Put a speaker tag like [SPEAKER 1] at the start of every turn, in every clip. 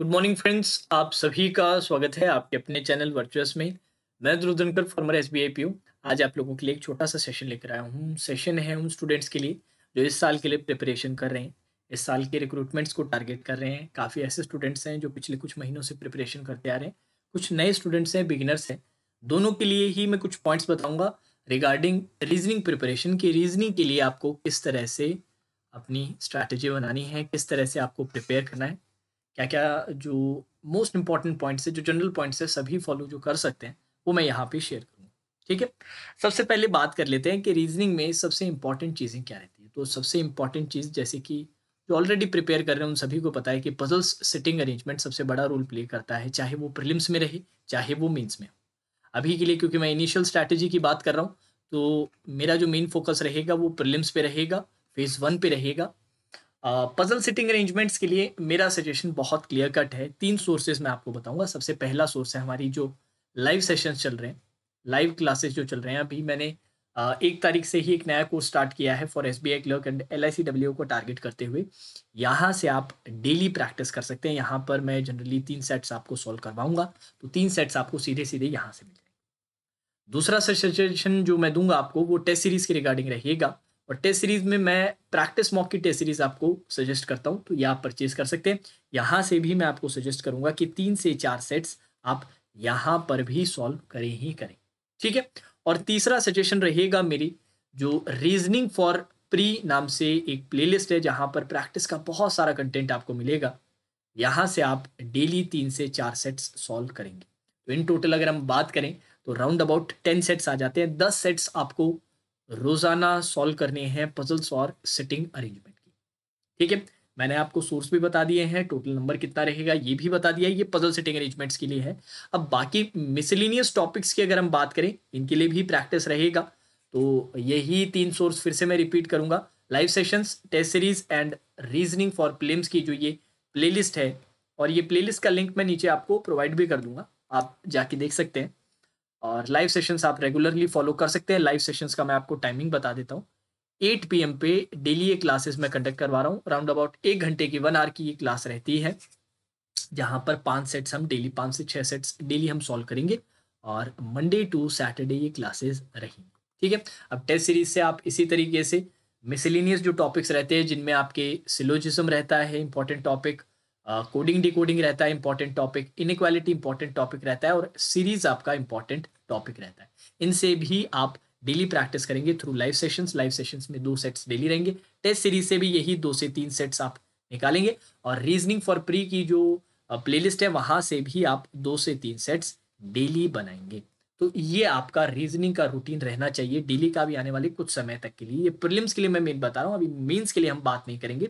[SPEAKER 1] good morning friends आप सभी का स्वागत है आपके अपने चैनल वर्चुअस में मैं Dhruvdhankar former S B P आज आप लोगों के लिए एक छोटा सा सेशन लेकर आया हूँ सेशन है उन स्टूडेंट्स के लिए जो इस साल के लिए प्रिपरेशन कर रहे हैं इस साल के रिक्रूटमेंट्स को टारगेट कर रहे हैं काफ़ी ऐसे स्टूडेंट्स हैं जो पिछले कुछ महीनों से प्रिपरेशन करते आ रहे हैं कुछ नए स्टूडेंट्स हैं बिगिनर्स हैं दोनों के लिए ही मैं कुछ पॉइंट्स बताऊँगा रिगार्डिंग रीजनिंग प्रिपरेशन की रीजनिंग के लिए आपको किस तरह से अपनी स्ट्रैटेजी बनानी है किस तरह से आपको प्रिपेयर करना है क्या क्या जो मोस्ट इंपॉर्टेंट पॉइंट्स है जो जनरल पॉइंट्स है सभी फॉलो जो कर सकते हैं वो मैं यहाँ पे शेयर करूँगा ठीक है सबसे पहले बात कर लेते हैं कि रीजनिंग में सबसे इंपॉर्टेंट चीज़ें क्या रहती है तो सबसे इंपॉर्टेंट चीज़ जैसे कि जो ऑलरेडी प्रिपेयर कर रहे हैं उन सभी को पता है कि पजल्स सिटिंग अरेंजमेंट सबसे बड़ा रोल प्ले करता है चाहे वो प्रिलिम्स में रहे चाहे वो मीन्स में हो अभी के लिए क्योंकि मैं इनिशियल स्ट्रैटेजी की बात कर रहा हूँ तो मेरा जो मेन फोकस रहेगा वो प्रिलिम्स पे रहेगा फेज़ वन पे रहेगा पजल सिटिंग अरेंजमेंट्स के लिए मेरा सजेशन बहुत क्लियर कट है तीन सोर्सेज मैं आपको बताऊंगा सबसे पहला सोर्स है हमारी जो लाइव सेशंस चल रहे हैं लाइव क्लासेस जो चल रहे हैं अभी मैंने एक तारीख से ही एक नया कोर्स स्टार्ट किया है for S B I clerk and L I C W को टारगेट करते हुए यहाँ से आप डेली प्रैक्टिस कर सकते हैं यहाँ पर मैं जनरली तीन सेट्स आपको सॉल्व करवाऊंगा तो तीन सेट्स आपको सीधे सीधे यहाँ से मिल जाएंगे दूसरा सजेशन जो मैं दूंगा आपको वो टेस्ट सीरीज के रिगार्डिंग रहिएगा और टेस्ट सीरीज में मैं प्रैक्टिस मॉक की टेस्ट सीरीज आपको सजेस्ट करता हूँ तो ये आप परचेज कर सकते हैं यहाँ से भी मैं आपको सजेस्ट करूँगा कि तीन से चार सेट्स आप यहाँ पर भी सॉल्व करें ही करें ठीक है और तीसरा सजेशन रहेगा मेरी जो रीजनिंग फॉर प्री नाम से एक प्लेलिस्ट है जहाँ पर प्रैक्टिस का बहुत सारा कंटेंट आपको मिलेगा यहाँ से आप डेली तीन से चार सेट्स सॉल्व करेंगे तो इन टोटल अगर हम बात करें तो राउंड अबाउट टेन सेट्स आ जाते हैं दस सेट्स आपको रोजाना सॉल्व करने हैं पजल्स और सिटिंग अरेंजमेंट की ठीक है मैंने आपको सोर्स भी बता दिए हैं टोटल नंबर कितना रहेगा ये भी बता दिया है ये पजल सेटिंग अरेंजमेंट्स के लिए है अब बाकी मिसलिनियस टॉपिक्स की अगर हम बात करें इनके लिए भी प्रैक्टिस रहेगा तो यही तीन सोर्स फिर से मैं रिपीट करूंगा live sessions test series and reasoning for prelims की जो ये प्लेलिस्ट है और ये प्लेलिस्ट का लिंक मैं नीचे आपको प्रोवाइड भी कर दूंगा आप जाके देख सकते हैं और लाइव सेशंस आप रेगुलरली फॉलो कर सकते हैं लाइव सेशंस का मैं आपको टाइमिंग बता देता हूँ एट पी पे डेली ये क्लासेस मैं कंडक्ट करवा रहा हूँ राउंड अबाउट एक घंटे की वन आवर की ये क्लास रहती है जहाँ पर पाँच सेट्स हम डेली पाँच से छः सेट्स डेली हम सॉल्व करेंगे और मंडे टू सैटरडे ये क्लासेस रहेंगे ठीक है अब टेस्ट सीरीज से आप इसी तरीके से मिसलिनियस जो टॉपिक्स रहते हैं जिनमें आपके सिलोजिज्म रहता है इंपॉर्टेंट टॉपिक कोडिंग डिकोडिंग रहता है important topic inequality important topic रहता है और सीरीज आपका इंपॉर्टेंट टॉपिक रहता है इनसे भी आप डेली प्रैक्टिस करेंगे through live sessions live sessions में दो सेट्स डेली रहेंगे टेस्ट सीरीज से भी यही दो से तीन सेट्स आप निकालेंगे और रीजनिंग फॉर प्री की जो प्लेलिस्ट है वहाँ से भी आप दो से तीन सेट्स डेली बनाएंगे तो ये आपका रीजनिंग का रूटीन रहना चाहिए डेली का भी आने वाले कुछ समय तक के लिए ये प्रिलिम्स के लिए मैं मेन बता रहा हूँ अभी मेंस के लिए हम बात नहीं करेंगे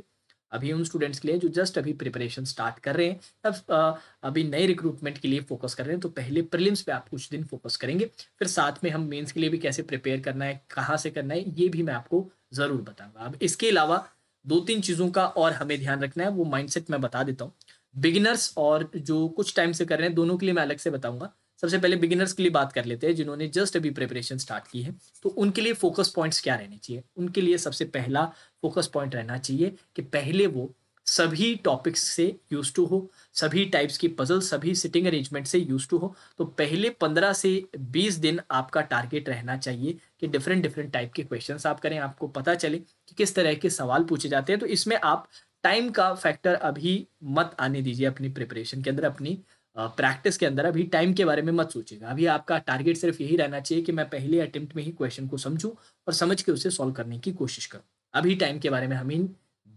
[SPEAKER 1] अभी उन स्टूडेंट्स के लिए जो जस्ट अभी प्रिपरेशन स्टार्ट कर रहे हैं अब अभी नए रिक्रूटमेंट के लिए फोकस कर रहे हैं तो पहले प्रिलिम्स पे आप कुछ दिन फोकस करेंगे फिर साथ में हम मेंस के लिए भी कैसे प्रिपेयर करना है कहाँ से करना है ये भी मैं आपको ज़रूर बताऊंगा अब इसके अलावा दो तीन चीज़ों का और हमें ध्यान रखना है वो माइंड मैं बता देता हूँ बिगिनर्स और जो कुछ टाइम से कर रहे हैं दोनों के लिए मैं अलग से बताऊंगा सबसे पहले बिगिनर्स के लिए बात कर लेते हैं जिन्होंने जस्ट अभी प्रिपरेशन स्टार्ट की है तो उनके लिए फोकस पॉइंट्स क्या रहने चाहिए उनके लिए सबसे पहला फोकस पॉइंट रहना चाहिए कि पहले वो सभी टॉपिक्स से यूज टू हो सभी टाइप्स की पजल सभी सिटिंग अरेंजमेंट से यूज टू हो तो पहले पंद्रह से बीस दिन आपका टारगेट रहना चाहिए कि डिफरेंट डिफरेंट टाइप के क्वेश्चन आप करें आपको पता चले कि किस तरह के सवाल पूछे जाते हैं तो इसमें आप टाइम का फैक्टर अभी मत आने दीजिए अपनी प्रिपरेशन के अंदर अपनी प्रैक्टिस के अंदर अभी टाइम के बारे में मत सोचिएगा अभी आपका टारगेट सिर्फ यही रहना चाहिए कि मैं पहले अटेम्प्ट में ही क्वेश्चन को समझूं और समझ के उसे सॉल्व करने की कोशिश करूं अभी टाइम के बारे में हमें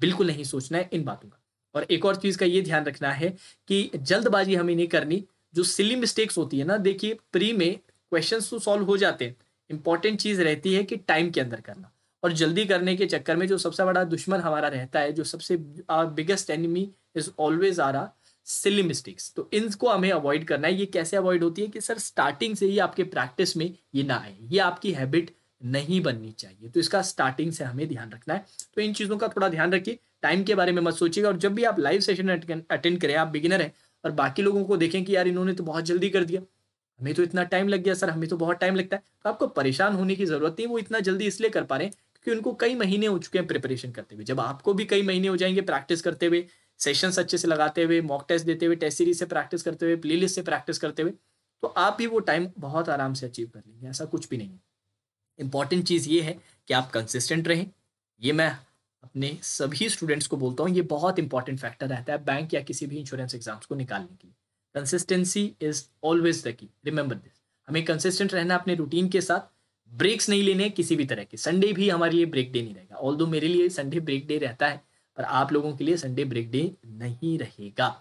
[SPEAKER 1] बिल्कुल नहीं सोचना है इन बातों का और एक और चीज़ का ये ध्यान रखना है कि जल्दबाजी हमें नहीं करनी जो सिली मिस्टेक्स होती है ना देखिए प्री में क्वेश्चन तो सॉल्व हो जाते हैं इंपॉर्टेंट चीज़ रहती है कि टाइम के अंदर करना और जल्दी करने के चक्कर में जो सबसे बड़ा दुश्मन हमारा रहता है जो सबसे बिगेस्ट एनिमी इज ऑलवेज आ रहा सिली मिस्टेक्स तो इनको हमें अवॉइड करना है ये कैसे अवॉइड होती है कि सर स्टार्टिंग से ही आपके प्रैक्टिस में ये ना आए ये आपकी हैबिट नहीं बननी चाहिए तो इसका स्टार्टिंग से हमें ध्यान रखना है तो इन चीज़ों का थोड़ा ध्यान रखिए टाइम के बारे में मत सोचिएगा और जब भी आप लाइव सेशन अटेंड करें आप बिगिनर हैं और बाकी लोगों को देखें कि यार इन्होंने तो बहुत जल्दी कर दिया हमें तो इतना टाइम लग गया सर हमें तो बहुत टाइम लगता है तो आपको परेशान होने की जरूरत नहीं वो इतना जल्दी इसलिए कर पा रहे हैं क्योंकि उनको कई महीने हो चुके हैं प्रिपरेशन करते हुए जब आपको भी कई महीने हो जाएंगे प्रैक्टिस करते हुए सेशंस अच्छे से लगाते हुए मॉक टेस्ट देते हुए टेस्ट सीरीज से प्रैक्टिस करते हुए प्ले से प्रैक्टिस करते हुए तो आप भी वो टाइम बहुत आराम से अचीव कर लेंगे ऐसा कुछ भी नहीं है इंपॉर्टेंट चीज़ ये है कि आप कंसिस्टेंट रहें ये मैं अपने सभी स्टूडेंट्स को बोलता हूँ ये बहुत इंपॉर्टेंट फैक्टर रहता है बैंक या किसी भी इंश्योरेंस एग्जाम्स को निकालने के लिए consistency is always the key remember this हमें कंसिस्टेंट रहना अपने रूटीन के साथ ब्रेक्स नहीं लेने किसी भी तरह के संडे भी हमारे लिए ब्रेक डे नहीं रहेगा ऑल मेरे लिए संडे ब्रेक डे रहता है पर आप लोगों के लिए संडे ब्रेक डे नहीं रहेगा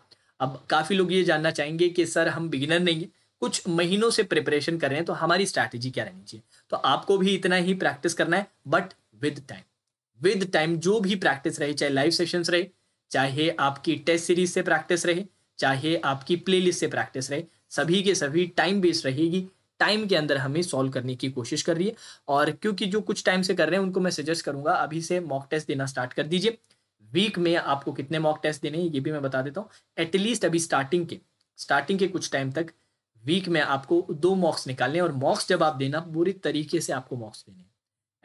[SPEAKER 1] अब काफ़ी लोग ये जानना चाहेंगे कि सर हम बिगिनर नहीं है कुछ महीनों से प्रिपरेशन कर रहे हैं तो हमारी स्ट्रैटेजी क्या रहनी चाहिए तो आपको भी इतना ही प्रैक्टिस करना है but with time with time जो भी प्रैक्टिस रहे चाहे लाइव सेशन रहे चाहे आपकी टेस्ट सीरीज से प्रैक्टिस रहे चाहे आपकी प्लेलिस्ट से प्रैक्टिस रहे सभी के सभी टाइम बेस्ड रहेगी टाइम के अंदर हमें सॉल्व करने की कोशिश कर रही है और क्योंकि जो कुछ टाइम से कर रहे हैं उनको मैं सजेस्ट करूंगा अभी से मॉक टेस्ट देना स्टार्ट कर दीजिए वीक में आपको कितने मॉक टेस्ट देने हैं ये भी मैं बता देता हूँ एटलीस्ट अभी स्टार्टिंग के स्टार्टिंग के कुछ टाइम तक वीक में आपको दो मॉक्स निकालने और मॉक्स जब आप देना पूरी तरीके से आपको मॉक्स देने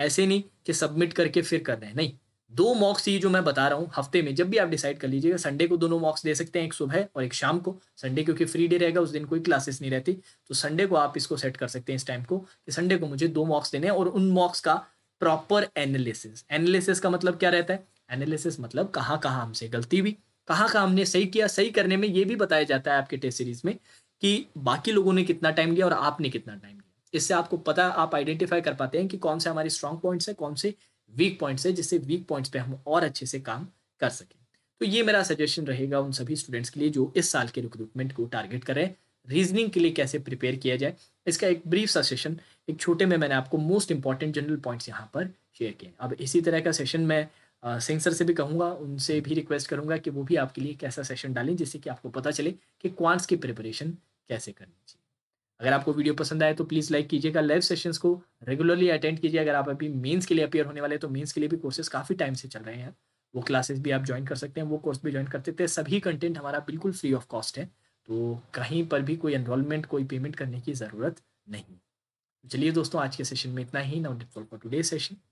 [SPEAKER 1] ऐसे नहीं कि सबमिट करके फिर कर रहे हैं नहीं दो मॉक्स ही जो मैं बता रहा हूँ हफ्ते में जब भी आप डिसाइड कर लीजिएगा संडे को दोनों मॉक्स दे सकते हैं एक सुबह और एक शाम को संडे क्योंकि फ्री डे रहेगा उस दिन कोई क्लासेस नहीं रहती तो संडे को आप इसको सेट कर सकते हैं इस टाइम को कि संडे को मुझे दो मॉक्स देने हैं और उन मॉक्स का प्रॉपर एनालिसिस एनालिसिस का मतलब क्या रहता है एनालिसिस मतलब कहाँ कहाँ हमसे गलती हुई कहाँ कहाँ हमने सही किया सही करने में ये भी बताया जाता है आपके टेस्ट सीरीज में कि बाकी लोगों ने कितना टाइम लिया और आपने कितना टाइम लिया इससे आपको पता आप आइडेंटिफाई कर पाते हैं कि कौन से हमारे स्ट्रॉन्ग पॉइंट्स हैं कौन से वीक पॉइंट्स हैं जिससे वीक पॉइंट्स पे हम और अच्छे से काम कर सकें तो ये मेरा सजेशन रहेगा उन सभी स्टूडेंट्स के लिए जो इस साल के रिक्रूटमेंट को टारगेट करें रीजनिंग के लिए कैसे प्रिपेयर किया जाए इसका एक ब्रीफ सा सेशन एक छोटे में मैंने आपको मोस्ट इंपॉर्टेंट जनरल पॉइंट्स यहाँ पर शेयर किए अब इसी तरह का सेशन मैं सिंह सर से भी कहूँगा उनसे भी रिक्वेस्ट करूँगा कि वो भी आपके लिए एक ऐसा सेशन डालें जिससे कि आपको पता चले कि क्वांट्स की प्रिपरेशन कैसे करनी चाहिए अगर आपको वीडियो पसंद आए तो प्लीज़ लाइक कीजिएगा लाइव सेशंस को रेगुलरली अटेंड कीजिए अगर आप अभी मेंस के लिए अपेयर होने वाले हैं तो मेंस के लिए भी कोर्सेज काफ़ी टाइम से चल रहे हैं वो क्लासेस भी आप ज्वाइन कर सकते हैं वो कोर्स भी ज्वाइन कर सकते हैं सभी कंटेंट हमारा बिल्कुल फ्री ऑफ कॉस्ट है तो कहीं पर भी कोई एनरोलमेंट कोई पेमेंट करने की ज़रूरत नहीं चलिए दोस्तों आज के सेशन में इतना ही नाउ डिट फॉर टूडे सेशन